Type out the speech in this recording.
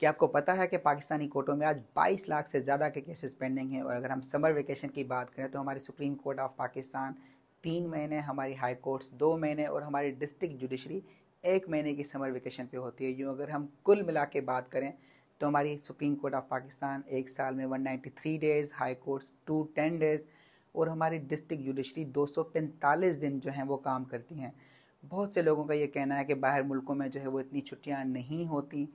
क्या आपको पता है कि पाकिस्तानी कोर्टों में आज 22 लाख से ज़्यादा के केसेस पेंडिंग हैं और अगर हम समर वेकेशन की बात करें तो हमारी सुप्रीम कोर्ट ऑफ पाकिस्तान तीन महीने हमारी हाई कोर्ट्स दो महीने और हमारी डिस्ट्रिक्ट जुडिशरी एक महीने की समर वेकेशन पे होती है यूँ अगर हम कुल मिला के बात करें तो हमारी सुप्रीम कोर्ट ऑफ पाकिस्तान एक साल में 193 days high courts ten days और हमारी डिस्ट्रिक्ट जुडिशरी 245 दिन जो हैं वो काम करती हैं बहुत से लोगों का ये कहना है कि बाहर मुल्कों में जो है वो इतनी छुट्टियाँ नहीं होती